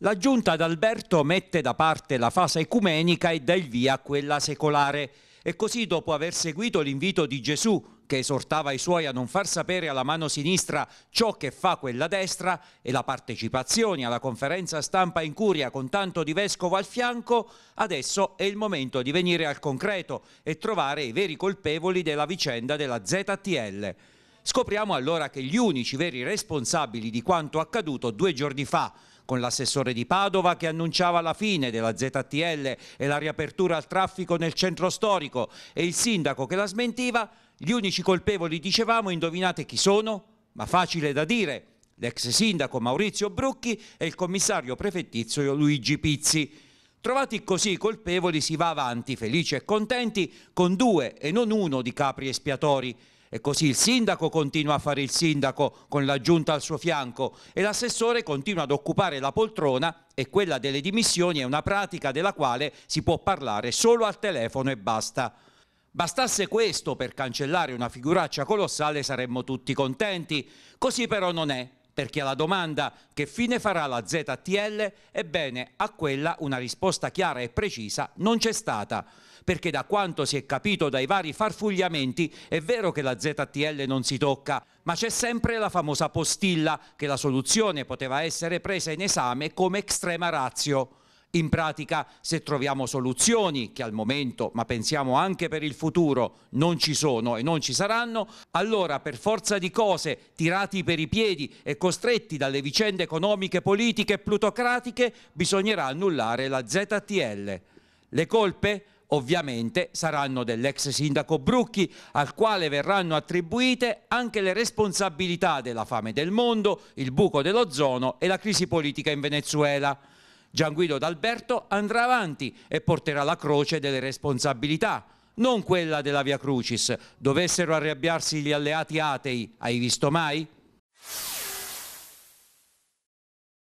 La giunta d'Alberto mette da parte la fase ecumenica e dà il via a quella secolare. E così, dopo aver seguito l'invito di Gesù, che esortava i suoi a non far sapere alla mano sinistra ciò che fa quella destra, e la partecipazione alla conferenza stampa in curia con tanto di vescovo al fianco, adesso è il momento di venire al concreto e trovare i veri colpevoli della vicenda della ZTL. Scopriamo allora che gli unici veri responsabili di quanto accaduto due giorni fa, con l'assessore di Padova che annunciava la fine della ZTL e la riapertura al traffico nel centro storico e il sindaco che la smentiva, gli unici colpevoli, dicevamo, indovinate chi sono? Ma facile da dire, l'ex sindaco Maurizio Brucchi e il commissario prefettizio Luigi Pizzi. Trovati così i colpevoli si va avanti, felici e contenti, con due e non uno di capri espiatori. E così il sindaco continua a fare il sindaco con la giunta al suo fianco e l'assessore continua ad occupare la poltrona e quella delle dimissioni è una pratica della quale si può parlare solo al telefono e basta. Bastasse questo per cancellare una figuraccia colossale saremmo tutti contenti, così però non è perché alla domanda che fine farà la ZTL, ebbene a quella una risposta chiara e precisa non c'è stata perché da quanto si è capito dai vari farfugliamenti è vero che la ZTL non si tocca, ma c'è sempre la famosa postilla che la soluzione poteva essere presa in esame come extrema razio. In pratica, se troviamo soluzioni che al momento, ma pensiamo anche per il futuro, non ci sono e non ci saranno, allora per forza di cose, tirati per i piedi e costretti dalle vicende economiche, politiche e plutocratiche, bisognerà annullare la ZTL. Le colpe? Ovviamente saranno dell'ex sindaco Brucchi, al quale verranno attribuite anche le responsabilità della fame del mondo, il buco dell'ozono e la crisi politica in Venezuela. Gian Guido D'Alberto andrà avanti e porterà la croce delle responsabilità, non quella della Via Crucis. Dovessero arrabbiarsi gli alleati atei, hai visto mai?